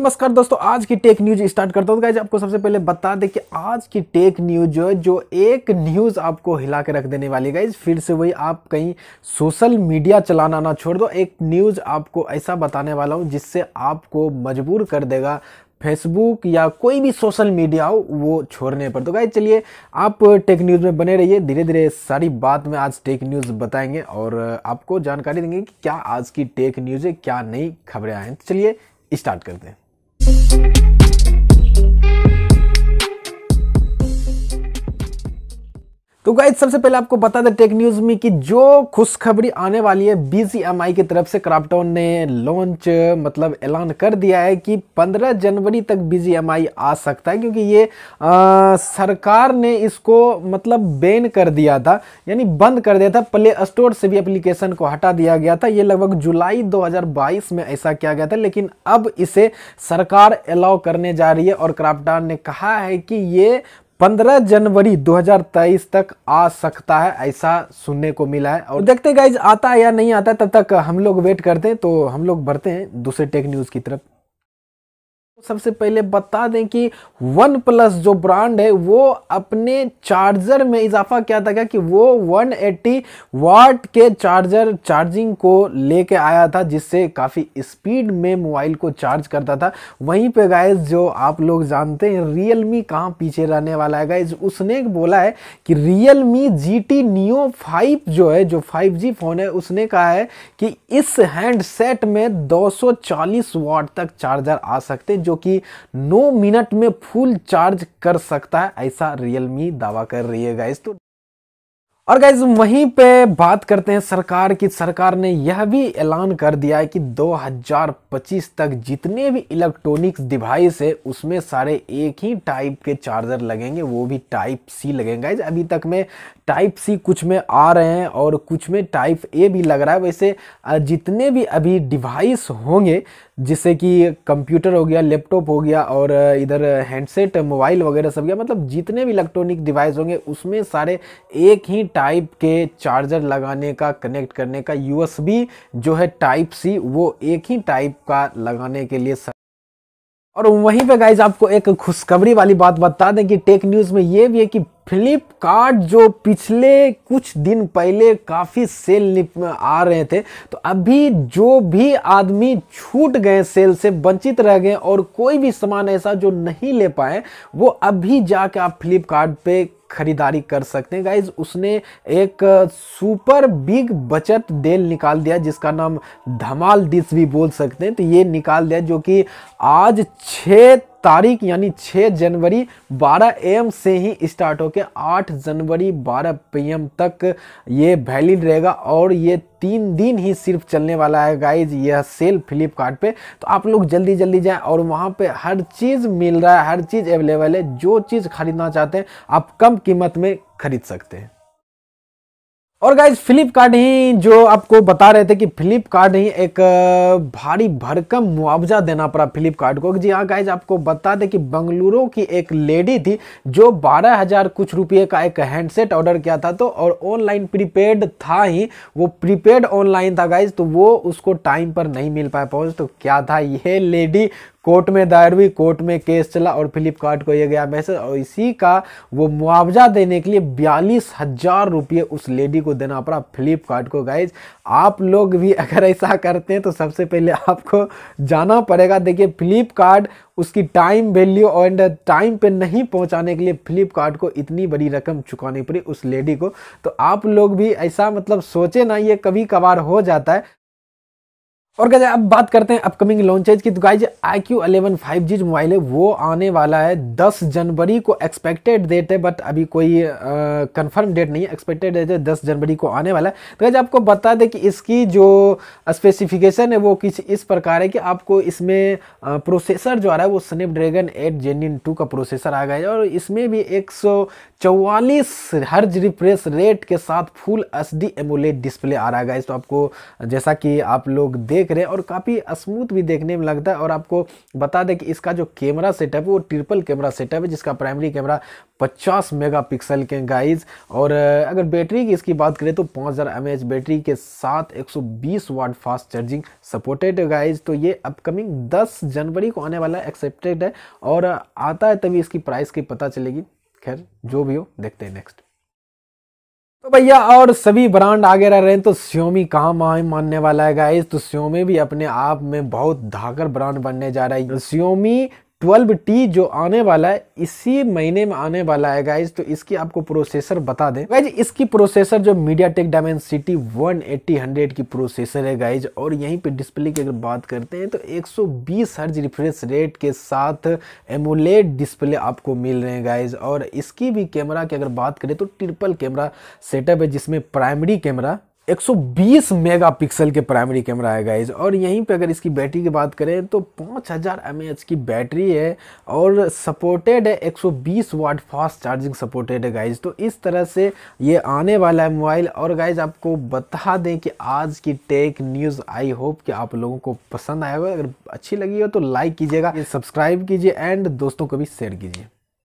नमस्कार दोस्तों आज की टेक न्यूज स्टार्ट करता हूँ आपको सबसे पहले बता दें कि आज की टेक न्यूज जो है जो एक न्यूज आपको हिला के रख देने वाली गाइज फिर से वही आप कहीं सोशल मीडिया चलाना ना छोड़ दो एक न्यूज आपको ऐसा बताने वाला हूँ जिससे आपको मजबूर कर देगा फेसबुक या कोई भी सोशल मीडिया हो वो छोड़ने पर तो गाइज चलिए आप टेक न्यूज़ में बने रहिए धीरे धीरे सारी बात में आज टेक न्यूज़ बताएंगे और आपको जानकारी देंगे कि क्या आज की टेक न्यूज़ है क्या नई खबरें आए तो चलिए स्टार्ट करते हैं Música तो गाइज सबसे पहले आपको बता दें टेक न्यूज़ में कि जो खुशखबरी आने वाली है बीसीएमआई की तरफ से क्राफ्टॉन ने लॉन्च मतलब ऐलान कर दिया है कि 15 जनवरी तक बीसीएमआई आ सकता है क्योंकि ये आ, सरकार ने इसको मतलब बैन कर दिया था यानी बंद कर दिया था प्ले स्टोर से भी एप्लीकेशन को हटा दिया गया था ये लगभग जुलाई 2022 में ऐसा किया गया था लेकिन अब इसे सरकार अलाउ करने जा रही है और क्राफ्टॉन ने कहा है कि ये 15 जनवरी 2023 तक आ सकता है ऐसा सुनने को मिला है और देखते गाइज आता है या नहीं आता तब तक हम लोग वेट करते हैं तो हम लोग बढ़ते हैं दूसरे टेक न्यूज़ की तरफ सबसे पहले बता दें कि वन प्लस जो ब्रांड है वो अपने चार्जर में इजाफा किया था कि वो 180 वाट के चार्जर चार्जिंग को लेके आया था जिससे काफ़ी स्पीड में मोबाइल को चार्ज करता था वहीं पे गाइज जो आप लोग जानते हैं रियल मी कहाँ पीछे रहने वाला है गाइज उसने बोला है कि Realme G T Neo five जो है जो फाइव जी फ़ोन है उसने कहा है कि इस हैंडसेट में 240 वाट तक चार्जर आ सकते हैं जो कि 9 मिनट में फुल चार्ज कर सकता है ऐसा रियलमी दावा कर रही है गाइज तो और गाइज वहीं पे बात करते हैं सरकार की सरकार ने यह भी ऐलान कर दिया है कि 2025 तक जितने भी इलेक्ट्रॉनिक्स डिवाइस है उसमें सारे एक ही टाइप के चार्जर लगेंगे वो भी टाइप सी लगेंगे गाइज अभी तक में टाइप सी कुछ में आ रहे हैं और कुछ में टाइप ए भी लग रहा है वैसे जितने भी अभी डिवाइस होंगे जिससे कि कंप्यूटर हो गया लैपटॉप हो गया और इधर हैंडसेट मोबाइल वगैरह सब गया मतलब जितने भी इलेक्ट्रॉनिक डिवाइस होंगे उसमें सारे एक ही टाइप के चार्जर लगाने का कनेक्ट करने का यूएसबी जो है टाइप सी वो एक ही टाइप का लगाने के लिए और वहीं पे गाइज आपको एक खुशखबरी वाली बात बता दें कि टेक न्यूज़ में ये भी है कि फ्लिपकार्ट जो पिछले कुछ दिन पहले काफ़ी सेल आ रहे थे तो अभी जो भी आदमी छूट गए सेल से वंचित रह गए और कोई भी सामान ऐसा जो नहीं ले पाए वो अभी जाके आप फ्लिपकार्ट पे खरीदारी कर सकते हैं गाइज उसने एक सुपर बिग बचत डेल निकाल दिया जिसका नाम धमाल डिस भी बोल सकते हैं तो ये निकाल दिया जो कि आज छः तारीख यानी 6 जनवरी 12 एम से ही स्टार्ट होकर 8 जनवरी 12 पी तक ये वैलिड रहेगा और ये तीन दिन ही सिर्फ चलने वाला है गाइज यह सेल फ्लिपकार्ट पे तो आप लोग जल्दी जल्दी जाएं और वहाँ पे हर चीज़ मिल रहा है हर चीज़ अवेलेबल है जो चीज़ खरीदना चाहते हैं आप कम कीमत में खरीद सकते हैं और गाइज फ्लिपकार्ट ही जो आपको बता रहे थे कि फ्लिपकार्ट ही एक भारी भरकम मुआवजा देना पड़ा फ्लिपकार्ट को जी हाँ गाइज आपको बता दें कि बंगलुरु की एक लेडी थी जो बारह हज़ार कुछ रुपये का एक हैंडसेट ऑर्डर किया था तो और ऑनलाइन प्रीपेड था ही वो प्रीपेड ऑनलाइन था गाइज तो वो उसको टाइम पर नहीं मिल पाया पहुँच तो क्या था ये लेडी कोर्ट में दायर हुई कोर्ट में केस चला और फ्लिपकार्ट को यह गया मैसेज और इसी का वो मुआवजा देने के लिए बयालीस हजार रुपये उस लेडी को देना पड़ा फ्लिपकार्ट को गाइज आप लोग भी अगर ऐसा करते हैं तो सबसे पहले आपको जाना पड़ेगा देखिए फ्लिपकार्ट उसकी टाइम वैल्यू एंड टाइम पे नहीं पहुंचाने के लिए फ्लिपकार्ट को इतनी बड़ी रकम चुकानी पड़ी उस लेडी को तो आप लोग भी ऐसा मतलब सोचे ना ये कभी कभार हो जाता है और क्या अब बात करते हैं अपकमिंग लॉन्चेज की तो guys iQOO eleven five G जो मोबाइल है वो आने वाला है 10 जनवरी को एक्सपेक्टेड डेट है बट अभी कोई कंफर्म डेट नहीं है एक्सपेक्टेड डेट है 10 जनवरी को आने वाला है तो गाइज आपको बता दें कि इसकी जो स्पेसिफिकेशन है वो किसी इस प्रकार है कि आपको इसमें प्रोसेसर जो आ रहा है वो स्नैपड्रैगन एट जेनिन टू का प्रोसेसर आ गया है और इसमें भी एक सौ चौवालीस हर्ज रिफ्रेश रेट के साथ फुल एस डी डिस्प्ले आ रहा है गाइज तो आपको जैसा कि आप लोग देख देख रहे हैं और काफ़ी स्मूथ भी देखने में लगता है और आपको बता दें कि इसका जो कैमरा सेटअप है वो ट्रिपल कैमरा सेटअप है जिसका प्राइमरी कैमरा 50 मेगापिक्सल के गाइज और अगर बैटरी की इसकी बात करें तो 5000 हज़ार बैटरी के साथ 120 watt fast charging supported guys guys तो ये अपकमिंग 10 जनवरी को आने वाला एक्सेप्टेड है और आता है तभी इसकी प्राइस की पता चलेगी खैर जो भी हो देखते हैं नेक्स्ट भैया और सभी ब्रांड आगे रह रहे हैं तो सियोमी कहाँ माह मानने वाला है गाइस तो सियोमी भी अपने आप में बहुत धाकर ब्रांड बनने जा रहा है सियोमी ट्वेल्व टी जो आने वाला है इसी महीने में आने वाला है गाइज तो इसकी आपको प्रोसेसर बता दें गाइज इसकी प्रोसेसर जो MediaTek Dimensity one eighty hundred की प्रोसेसर है गाइज और यहीं पे डिस्प्ले की अगर बात करते हैं तो 120 हर्ज रिफ्रेश रेट के साथ एमोलेड डिस्प्ले आपको मिल रहे हैं गाइज और इसकी भी कैमरा की अगर बात करें तो ट्रिपल कैमरा सेटअप है जिसमें प्राइमरी कैमरा 120 मेगापिक्सल के प्राइमरी कैमरा है गाइज और यहीं पे अगर इसकी बैटरी की बात करें तो 5000 हज़ार की बैटरी है और सपोर्टेड है 120 वाट फास्ट चार्जिंग सपोर्टेड है गाइज तो इस तरह से ये आने वाला है मोबाइल और गाइज आपको बता दें कि आज की टेक न्यूज़ आई होप कि आप लोगों को पसंद आया होगा अगर अच्छी लगी हो तो लाइक कीजिएगा सब्सक्राइब कीजिए एंड दोस्तों को भी शेयर कीजिए